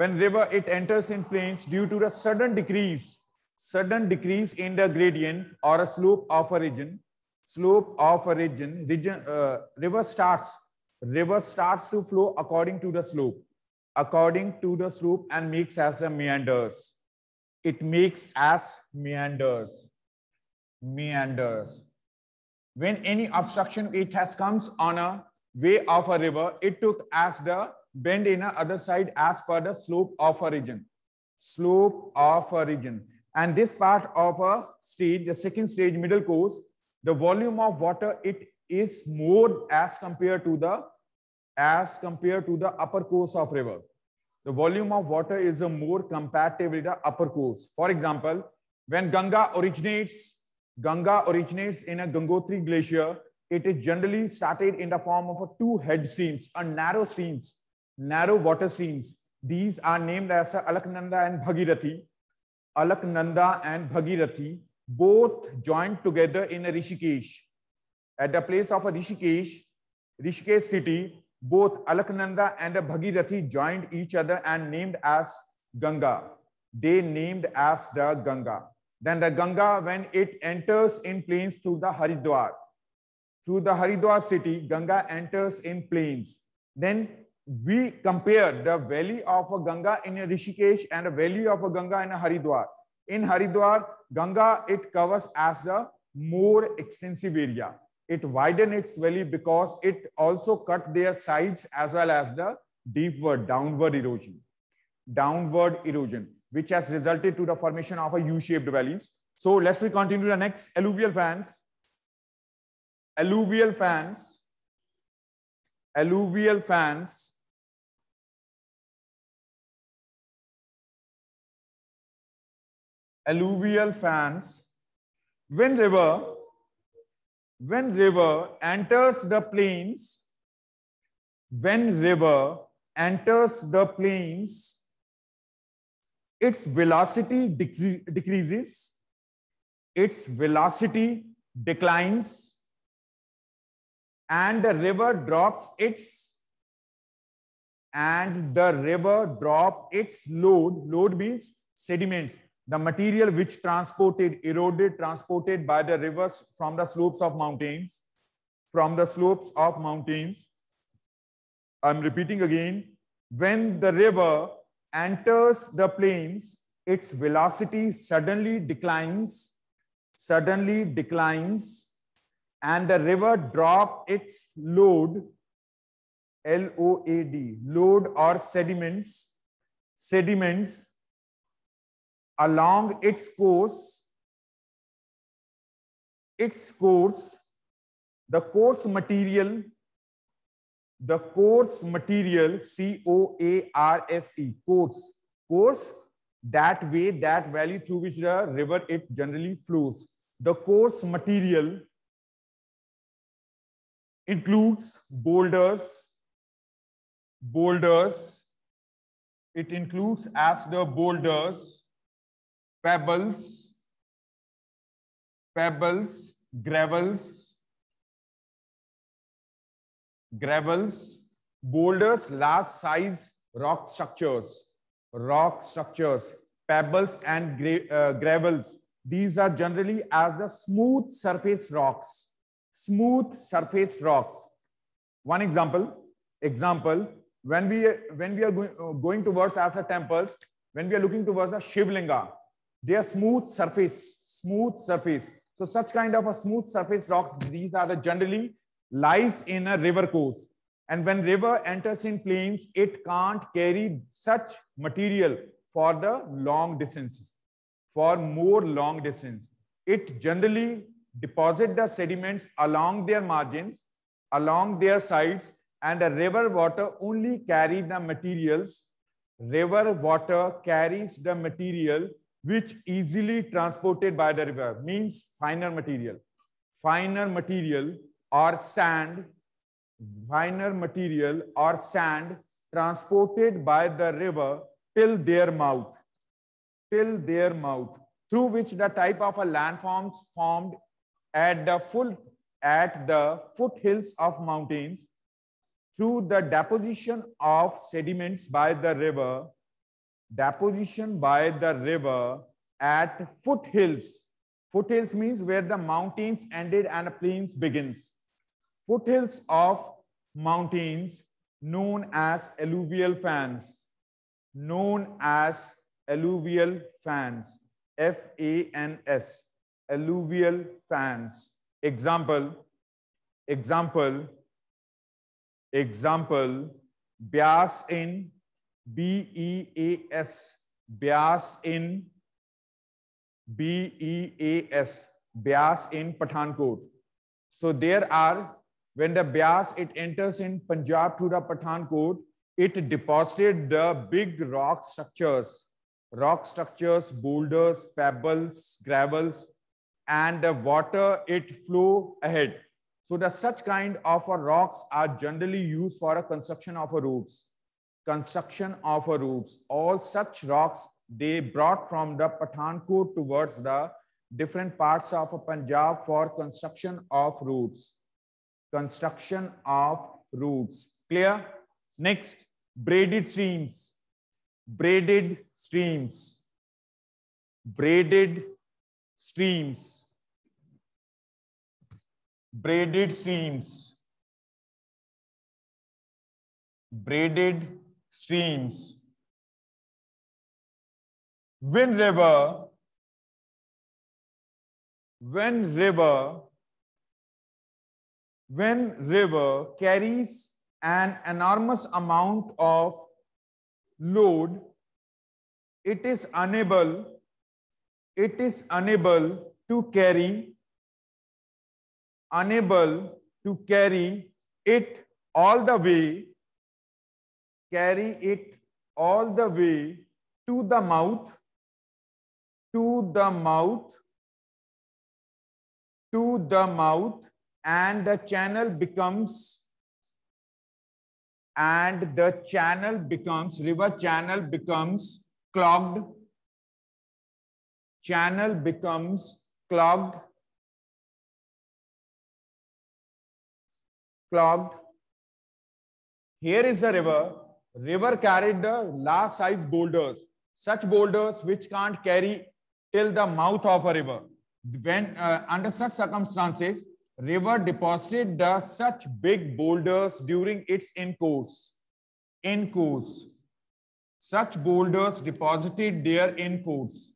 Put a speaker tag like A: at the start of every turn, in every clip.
A: when river it enters in plains due to the sudden decrease sudden decrease in the gradient or a slope of a region slope of a region region uh, river starts river starts to flow according to the slope according to the slope and makes as the meanders it makes as meanders meanders when any obstruction it has comes on a way of a river it took as the bend in a other side as per the slope of a region. Slope of a region. And this part of a stage, the second stage middle course, the volume of water, it is more as compared to the as compared to the upper course of river. The volume of water is a more comparative with the upper course. For example, when Ganga originates, Ganga originates in a Gangotri glacier, it is generally started in the form of a two head streams, a narrow streams narrow water streams. These are named as Alaknanda and Bhagirathi. Alaknanda and Bhagirathi both joined together in Rishikesh. At the place of Rishikesh, Rishikesh city, both Alaknanda and Bhagirathi joined each other and named as Ganga. They named as the Ganga. Then the Ganga, when it enters in plains through the Haridwar, through the Haridwar city, Ganga enters in plains. Then we compared the valley of a Ganga in a Rishikesh and the valley of a Ganga in a Haridwar. In Haridwar, Ganga, it covers as the more extensive area. It widened its valley because it also cut their sides as well as the deepward, downward erosion. Downward erosion, which has resulted to the formation of a U-shaped valleys. So let's we continue the next alluvial fans. Alluvial fans alluvial fans alluvial fans when river when river enters the plains when river enters the plains its velocity decreases its velocity declines and the river drops its and the river drop its load. Load means sediments, the material which transported, eroded, transported by the rivers from the slopes of mountains, from the slopes of mountains. I'm repeating again, when the river enters the plains, its velocity suddenly declines, suddenly declines and the river drop its load, L-O-A-D, load or sediments, sediments along its course, its course, the coarse material, the coarse material, C-O-A-R-S-E, coarse, coarse, that way, that valley through which the river it generally flows. The coarse material includes boulders, boulders, it includes as the boulders, pebbles, pebbles, gravels, gravels, boulders, large size rock structures, rock structures, pebbles and gra uh, gravels. These are generally as the smooth surface rocks smooth surfaced rocks. One example, example, when we, when we are going, uh, going towards Asa temples, when we are looking towards the Shivlinga, they are smooth surface, smooth surface. So such kind of a smooth surface rocks, these are the generally lies in a river course. And when river enters in plains, it can't carry such material for the long distances, for more long distance. It generally deposit the sediments along their margins, along their sides, and the river water only carry the materials. River water carries the material which easily transported by the river, means finer material. Finer material or sand, finer material or sand transported by the river till their mouth, till their mouth, through which the type of a landforms formed at the full at the foothills of mountains through the deposition of sediments by the river, deposition by the river at foothills. Foothills means where the mountains ended and plains begins. Foothills of mountains known as alluvial fans, known as alluvial fans, F-A-N-S alluvial fans. Example, example, example, Bias in B-E-A-S, Bias in B-E-A-S, Bias in Pathankot. So there are, when the Bias, it enters in Punjab to the Pathankot, it deposited the big rock structures, rock structures, boulders, pebbles, gravels, and the water, it flew ahead. So the such kind of rocks are generally used for a construction of a roofs. Construction of a roofs. All such rocks they brought from the Pathankot towards the different parts of Punjab for construction of roofs. Construction of roofs. Clear? Next, braided streams. Braided streams. Braided streams, braided
B: streams, braided streams. When river,
A: when river, when river carries an enormous amount of load, it is unable it is unable to carry unable to carry it all the way carry it all the way to the mouth to the mouth to the mouth and the channel becomes and the channel becomes river channel becomes clogged
B: channel becomes clogged,
A: clogged. Here is a river. River carried the large size boulders, such boulders which can't carry till the mouth of a river. When uh, under such circumstances, river deposited the such big boulders during its in course. In course, such boulders deposited their in course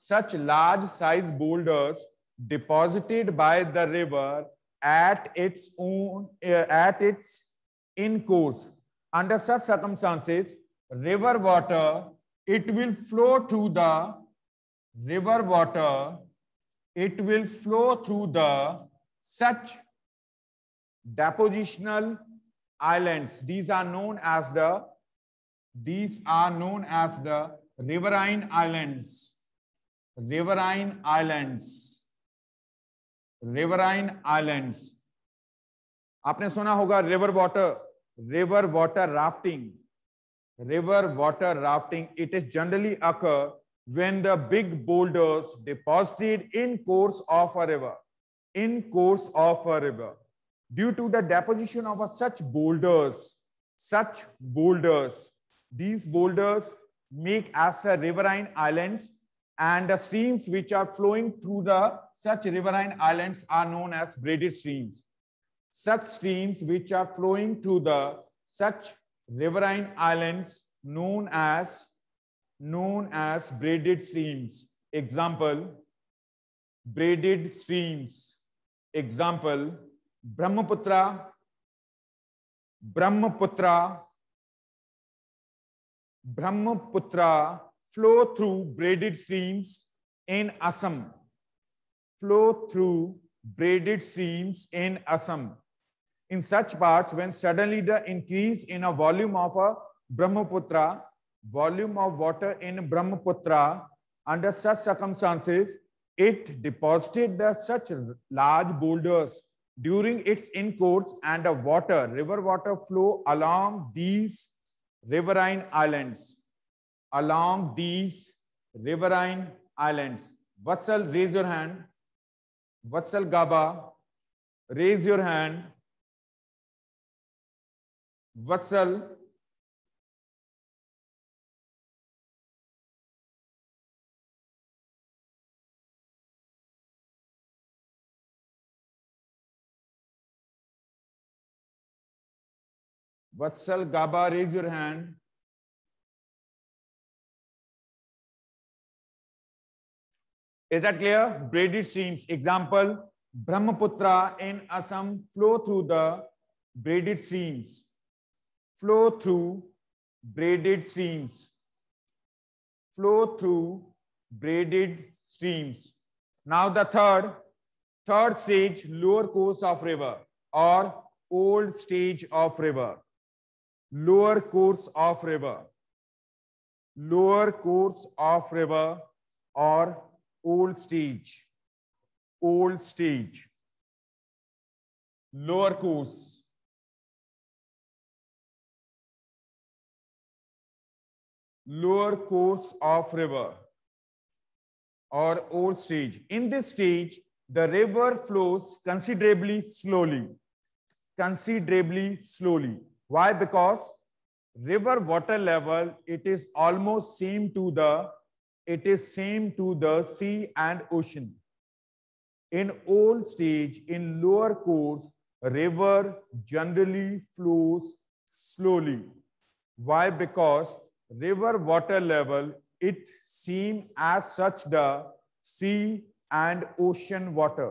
A: such large size boulders deposited by the river at its own uh, at its in course under such circumstances river water it will flow to the river water it will flow through the such depositional islands these are known as the these are known as the riverine islands riverine islands riverine islands आपने सुना होगा river water river water rafting river water rafting it is generally occur when the big boulders deposited in course of a river in course of a river due to the deposition of a such boulders such boulders these boulders make as a riverine islands and the streams which are flowing through the such riverine islands are known as braided streams. Such streams which are flowing through the such riverine islands known as known as braided streams. Example, braided streams. Example, Brahmaputra, Brahmaputra, Brahmaputra, flow through braided streams in Assam. Flow through braided streams in Assam. In such parts, when suddenly the increase in a volume of a Brahmaputra, volume of water in Brahmaputra, under such circumstances, it deposited the such large boulders during its course and the water, river water flow along these riverine islands. along these riverine islands. Vatsal, raise your hand. Vatsal Gaba, raise your hand. Vatsal,
B: Vatsal Gaba, raise your hand.
A: Is that clear? Braided streams. Example, Brahmaputra in Assam flow through the braided streams. Flow through braided streams. Flow through braided streams. Now the third, third stage, lower course of river or old stage of river. Lower course of river. Lower course of river or old stage, old stage,
B: lower course,
A: lower course of river or old stage. In this stage, the river flows considerably slowly, considerably slowly. Why? Because river water level, it is almost same to the it is same to the sea and ocean. In old stage, in lower course, river generally flows slowly. Why? Because river water level, it seem as such the sea and ocean water.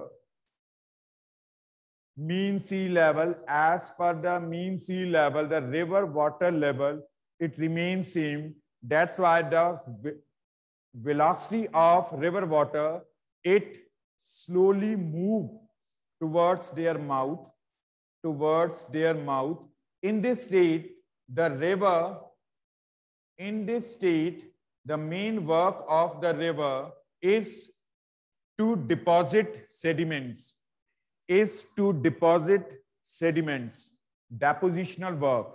A: Mean sea level, as per the mean sea level, the river water level, it remains same. That's why the velocity of river water, it slowly move towards their mouth, towards their mouth. In this state, the river, in this state, the main work of the river is to deposit sediments, is to deposit sediments, depositional work.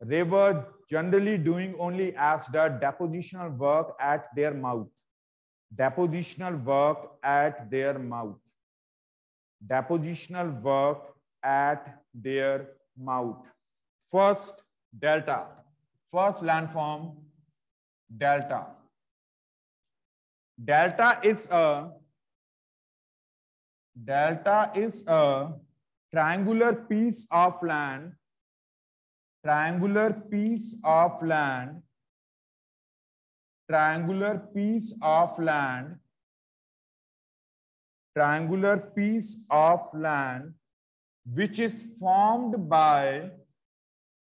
A: River generally doing only as the depositional work at their mouth. Depositional work at their mouth. Depositional work at their mouth. First, delta. First landform, delta. Delta is a delta is a triangular piece of land triangular piece of land triangular piece of land triangular piece of land which is formed by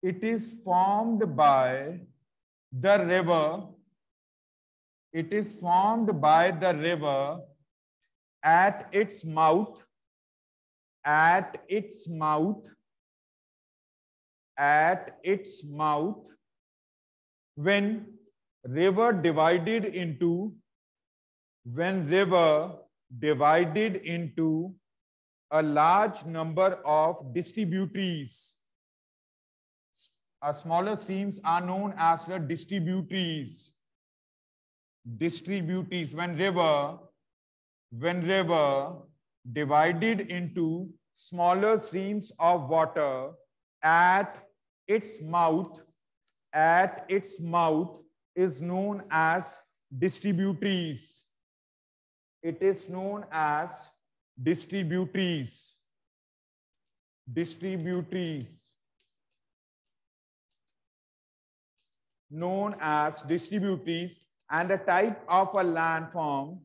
A: it is formed by the river it is formed by the river at its mouth at its mouth at its mouth when river divided into when river divided into a large number of distributaries a uh, smaller streams are known as the distributaries distributaries when river when river divided into smaller streams of water at its mouth at its mouth is known as distributaries. It is known as distributaries. Distributaries. Known as distributaries and the type of a landform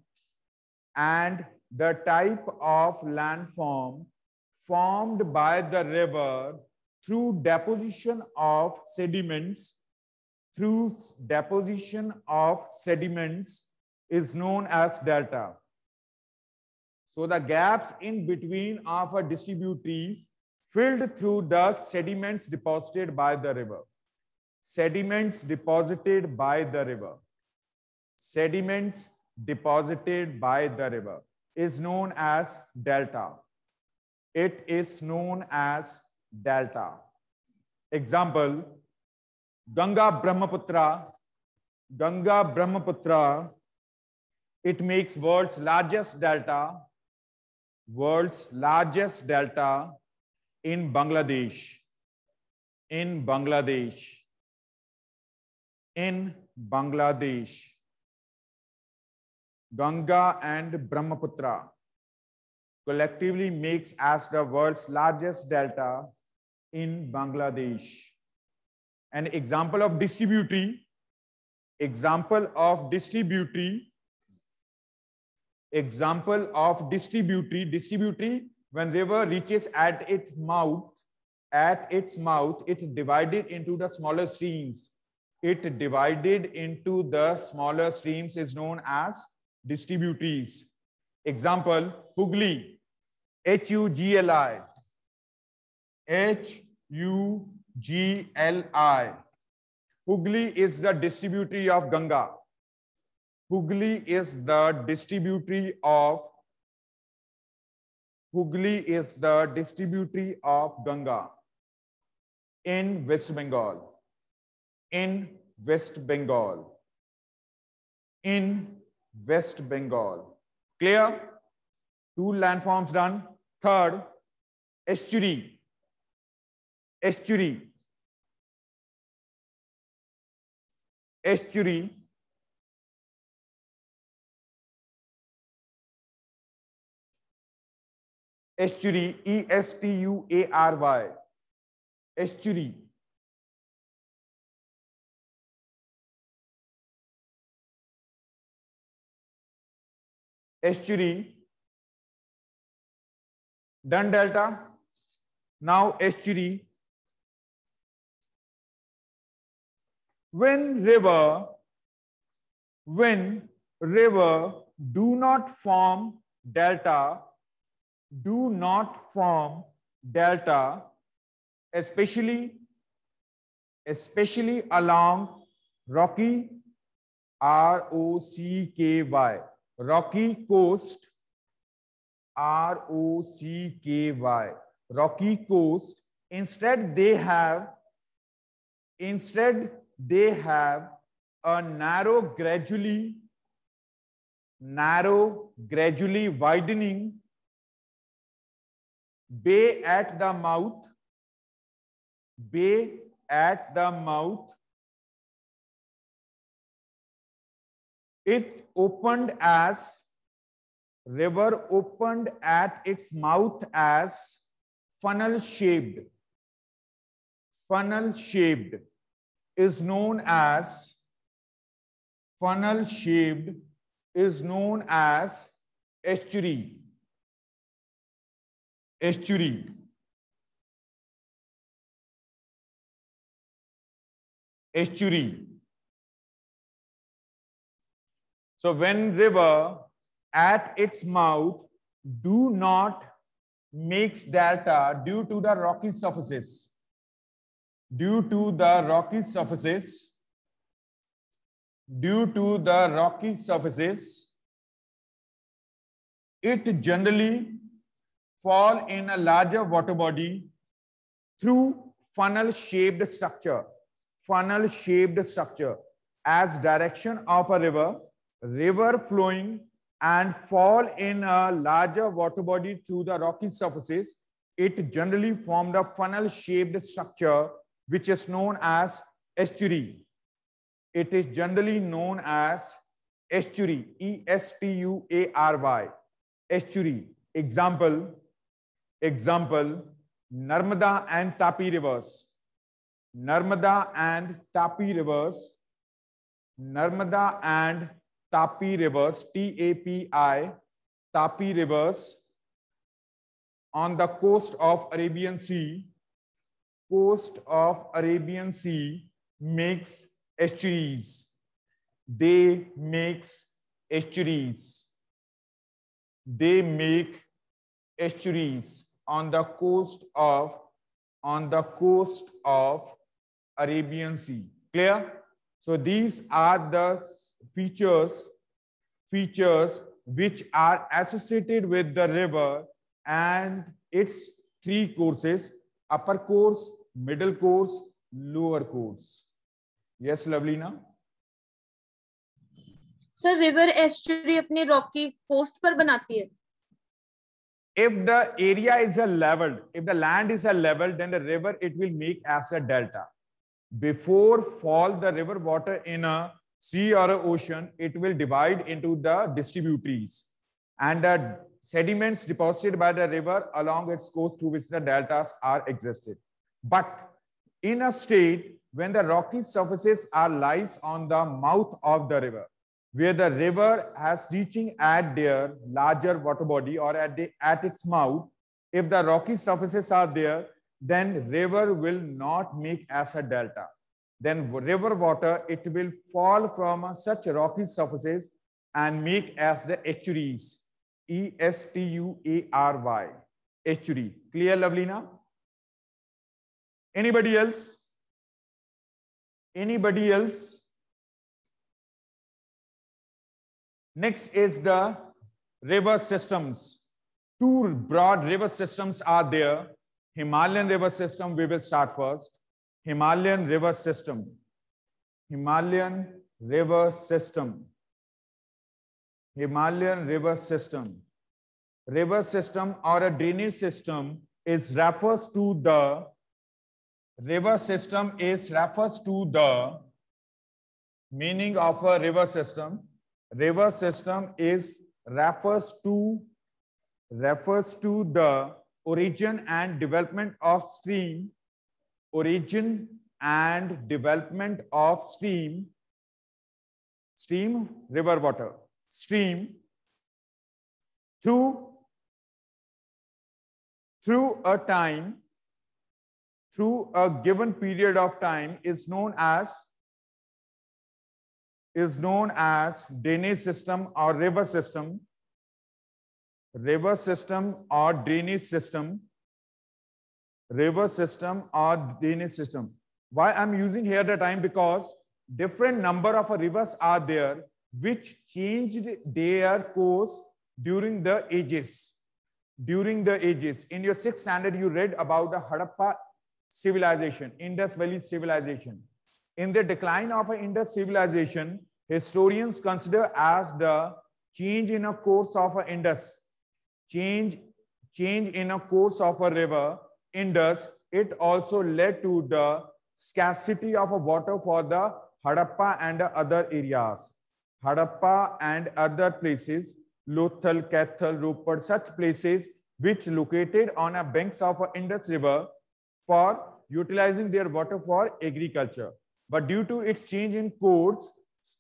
A: and the type of landform formed by the river through deposition of sediments, through deposition of sediments is known as delta. So the gaps in between of a distributaries filled through the sediments deposited by the river. Sediments deposited by the river. Sediments deposited by the river is known as delta. It is known as delta. Example, Ganga Brahmaputra, Ganga Brahmaputra, it makes world's largest delta, world's largest delta in Bangladesh, in Bangladesh, in Bangladesh. Ganga and Brahmaputra collectively makes as the world's largest delta in Bangladesh. An example of distributory, example of distributory, example of distributary, distributary, when river reaches at its mouth, at its mouth, it divided into the smaller streams. It divided into the smaller streams is known as distributaries. Example, Hugli, H-U-G-L-I, H U G L I. Hooghly is the distributary of Ganga. Hooghly is the distributary of Hooghly is the distributary of Ganga in West Bengal. In West Bengal. In West Bengal. Clear? Two landforms done. Third, estuary. Estuary
B: estuary estuary E S T U A R Y estuary estuary done delta now estuary
A: when river, when river do not form delta, do not form delta, especially, especially along rocky, R-O-C-K-Y, rocky coast, R-O-C-K-Y, rocky coast. Instead, they have, instead, they have a narrow, gradually, narrow, gradually widening bay at the mouth, bay at the mouth.
B: It opened
A: as, river opened at its mouth as funnel shaped, funnel shaped is known as funnel shaped is known as estuary.
B: Estuary.
A: Estuary. So when river at its mouth do not mix delta due to the rocky surfaces due to the rocky surfaces due to the rocky surfaces it generally fall in a larger water body through funnel shaped structure funnel shaped structure as direction of a river river flowing and fall in a larger water body through the rocky surfaces it generally formed a funnel shaped structure which is known as estuary. It is generally known as estuary, E-S-T-U-A-R-Y, estuary. Example, example, Narmada and Tapi rivers. Narmada and Tapi rivers. Narmada and Tapi rivers, T-A-P-I, Tapi rivers on the coast of Arabian Sea coast of Arabian Sea makes estuaries. They makes estuaries. They make estuaries on the coast of on the coast of Arabian Sea. Clear? So these are the features features which are associated with the river and its three courses upper course, middle course, lower course. Yes, Lavlina.
B: Sir river estuary अपनी rocky coast पर बनाती है
A: if the area is a level if the land is a level then the river it will make as a delta before fall the river water in a sea or a ocean it will divide into the distributaries and the sediments deposited by the river along its course to which the deltas are existed. But in a state when the rocky surfaces are lies on the mouth of the river, where the river has reaching at their larger water body or at, the, at its mouth, if the rocky surfaces are there, then river will not make as a delta. Then river water, it will fall from such rocky surfaces and make as the estuaries E S T U A R Y. Estuary. Clear, Lovelina? Anybody else? Anybody else? Next is the river systems. Two broad river systems are there. Himalayan river system, we will start first. Himalayan river system. Himalayan river system. Himalayan river system. River system or a drainage system is refers to the river system is refers to the meaning of a river system. River system is refers to refers to the origin and development of stream, origin and development of stream, stream river water stream
B: through through
A: a time through a given period of time is known as is known as drainage system or river system river system or drainage system river system or drainage system why i'm using here the time because different number of rivers are there which changed their course during the ages. During the ages. In your sixth standard, you read about the Harappa civilization, Indus Valley civilization. In the decline of an Indus civilization, historians consider as the change in a course of an Indus. Change, change in a course of a river, Indus, it also led to the scarcity of water for the Harappa and other areas. Harappa and other places, Lothal, Kathal, Rupert, such places which located on a banks of Indus River for utilizing their water for agriculture. But due to its change in course,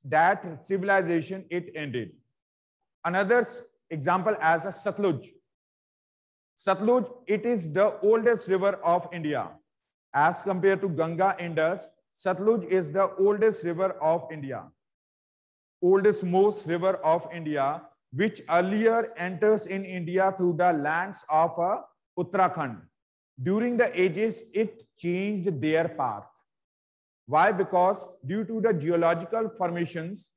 A: that civilization, it ended. Another example as a Satluj. Satluj, it is the oldest river of India. As compared to Ganga Indus, Satluj is the oldest river of India oldest most river of India, which earlier enters in India through the lands of uh, Uttarakhand. During the ages, it changed their path. Why? Because due to the geological formations,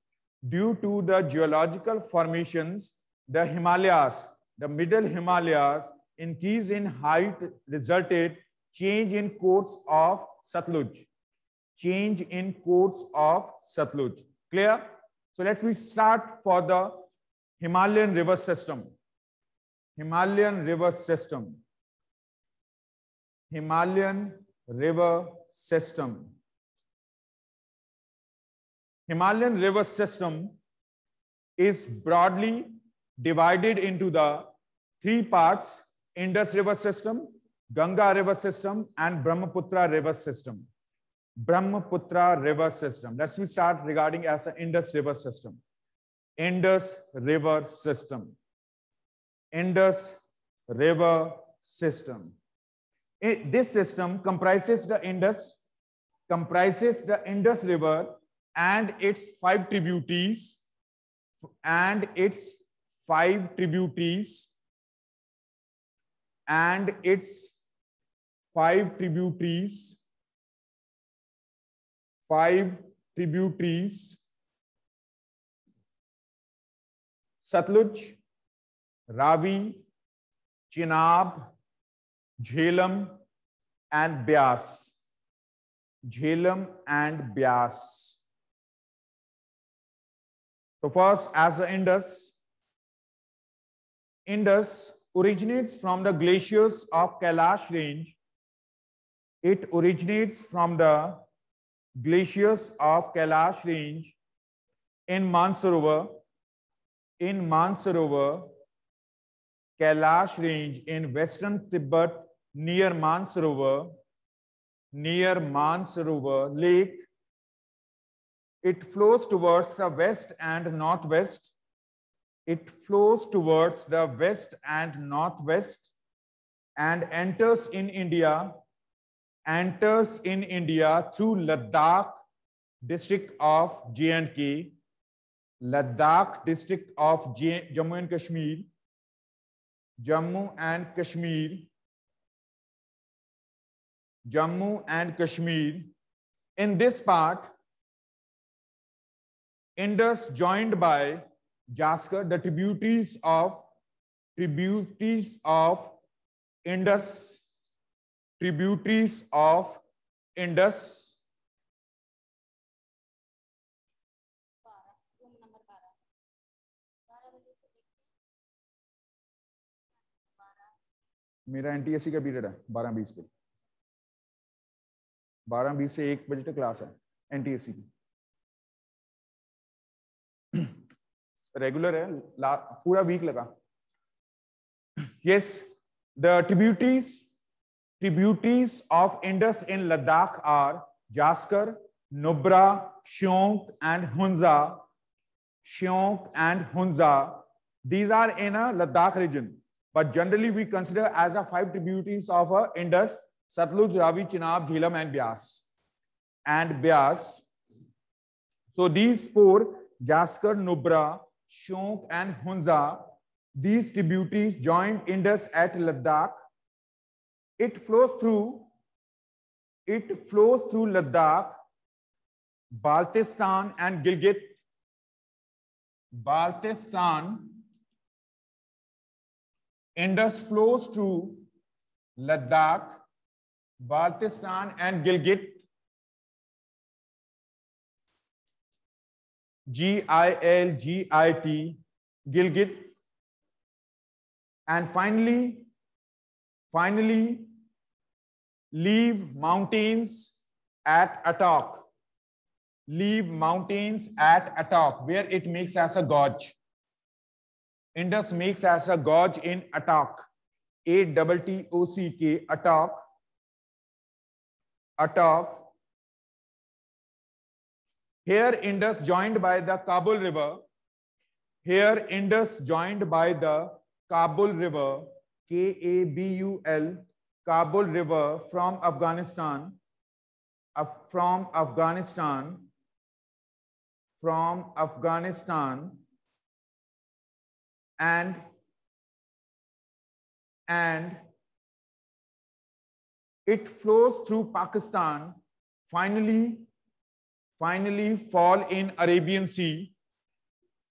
A: due to the geological formations, the Himalayas, the middle Himalayas, increase in height resulted change in course of Satluj. Change in course of Satluj. Clear? So let me start for the Himalayan river system. Himalayan river system. Himalayan river system. Himalayan river system is broadly divided into the three parts, Indus river system, Ganga river system, and Brahmaputra river system. Brahmaputra river system. Let's we start regarding as an Indus river system. Indus river system. Indus river system. It, this system comprises the Indus, comprises the Indus river and its five tributaries and its five tributaries and its five tributaries
B: five tributaries
A: Satluj, Ravi, Chenab, Jhelum, and Bias. Jhelum and Bias. So first, as the Indus, Indus originates from the glaciers of Kailash range. It originates from the glaciers of Kailash range in Mansarovar, in Mansarovar, Kailash range in western Tibet near Mansarovar, near Mansarovar lake. It flows towards the west and northwest. It flows towards the west and northwest and enters in India enters in India through Ladakh district of J&K, Ladakh district of J Jammu and Kashmir, Jammu and Kashmir, Jammu and Kashmir. In this part, Indus joined by Jaskar, the tributaries of tributaries of Indus tributaries of Indus. मेरा NTSC का period है बारह बीस पे बारह बीस से एक बजे तक क्लास है एनटीएससी की रेगुलर है पूरा वीक लगा yes the tributaries Tributaries of Indus in Ladakh are Jaskar, Nubra, Shionk, and Hunza. Shionk and Hunza. These are in a Ladakh region, but generally we consider as a five tributaries of a Indus: Satluj, Ravi, Chinab, Jhelum, and Bias. And Bias. So these four: Jaskar, Nubra, Shionk, and Hunza. These tributaries joined Indus at Ladakh it flows through, it flows through Ladakh, Baltistan and Gilgit. Baltistan Indus flows through Ladakh, Baltistan and Gilgit. G-I-L-G-I-T, Gilgit. And finally, finally, leave mountains at attack. Leave mountains at attack, where it makes as a gorge. Indus makes as a gorge in attack. A double T O C K attack. Attack. Here Indus joined by the Kabul River. Here Indus joined by the Kabul River, K A B U L Kabul River from Afghanistan, from Afghanistan, from Afghanistan,
B: and, and
A: it flows through Pakistan, finally, finally fall in Arabian Sea,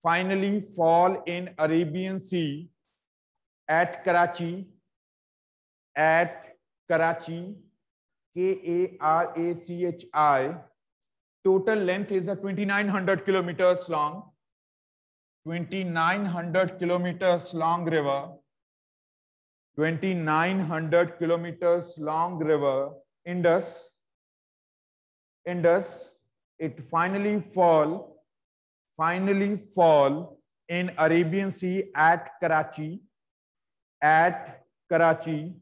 A: finally fall in Arabian Sea at Karachi, at Karachi, K-A-R-A-C-H-I. Total length is 2900 kilometers long. 2900 kilometers long river. 2900 kilometers long river, Indus. Indus, it finally fall, finally fall in Arabian Sea at Karachi, at Karachi,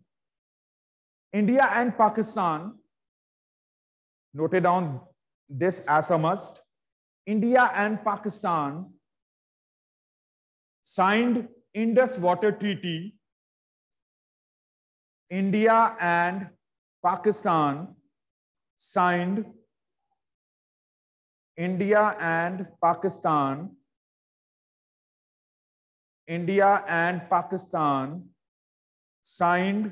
A: India and Pakistan, noted down this as a must. India and Pakistan signed Indus Water Treaty. India and Pakistan signed India and Pakistan India and Pakistan signed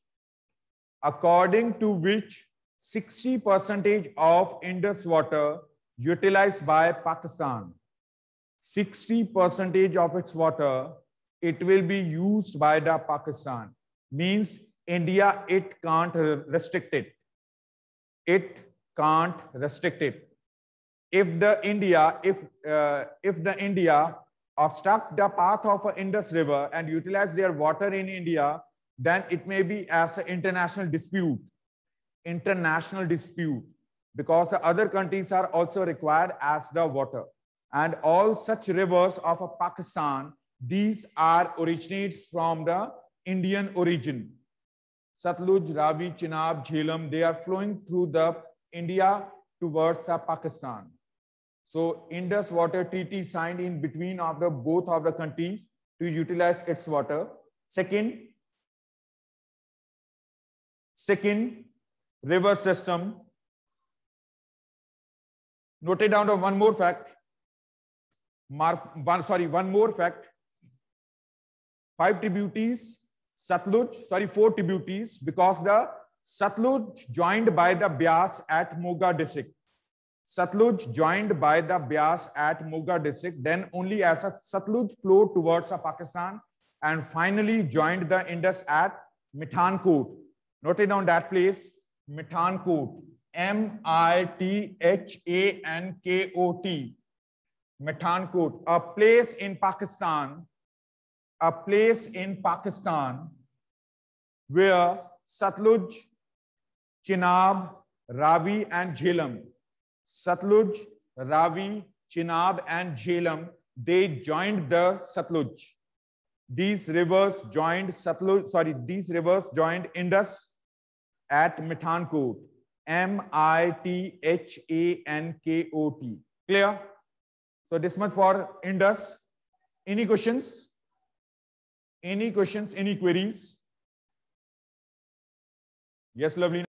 A: according to which 60 percentage of Indus water utilized by Pakistan, 60 percentage of its water, it will be used by the Pakistan. Means India, it can't restrict it. It can't restrict it. If the India, if uh, if the India obstruct the path of Indus River and utilize their water in India, then it may be as an international dispute. International dispute, because the other countries are also required as the water. And all such rivers of Pakistan, these are originates from the Indian origin. Satluj, Ravi, Chinab, Jhelum, they are flowing through the India towards Pakistan. So Indus Water Treaty signed in between of the both of the countries to utilize its water. Second, Second, river system. Note down to one more fact. Mar. one, sorry, one more fact. Five tributaries, Satluj, sorry, four tributaries, because the Satluj joined by the Bias at Moga district. Satluj joined by the Bias at Moga district, then only as a Satluj flowed towards Pakistan and finally joined the Indus at Mithankot. Note down that place, Mithankot, M-I-T-H-A-N-K-O-T, Mithankot, a place in Pakistan, a place in Pakistan where Satluj, Chinab, Ravi, and Jhelum, Satluj, Ravi, Chinab, and Jhelum, they joined the Satluj. These rivers joined Satluj, sorry, these rivers joined Indus at Mithankot. M I T H A N K O T. Clear? So this much for Indus. Any questions? Any questions? Any queries?
B: Yes, lovely.